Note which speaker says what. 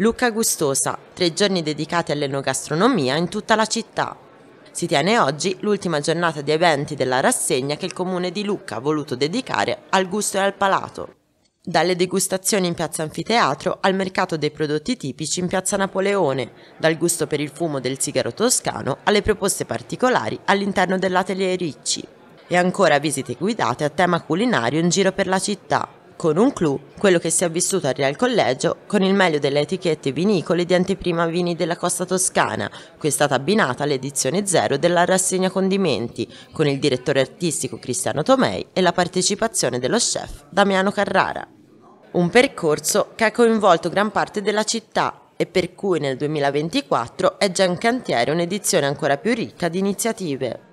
Speaker 1: Lucca Gustosa, tre giorni dedicati all'enogastronomia in tutta la città. Si tiene oggi l'ultima giornata di eventi della rassegna che il comune di Lucca ha voluto dedicare al gusto e al palato. Dalle degustazioni in piazza Anfiteatro al mercato dei prodotti tipici in piazza Napoleone, dal gusto per il fumo del sigaro toscano alle proposte particolari all'interno dell'atelier Ricci. E ancora visite guidate a tema culinario in giro per la città con un clou, quello che si è vissuto a Real Collegio con il meglio delle etichette vinicole di anteprima vini della costa toscana, cui è stata abbinata l'edizione zero della rassegna condimenti, con il direttore artistico Cristiano Tomei e la partecipazione dello chef Damiano Carrara. Un percorso che ha coinvolto gran parte della città e per cui nel 2024 è già in cantiere un'edizione ancora più ricca di iniziative.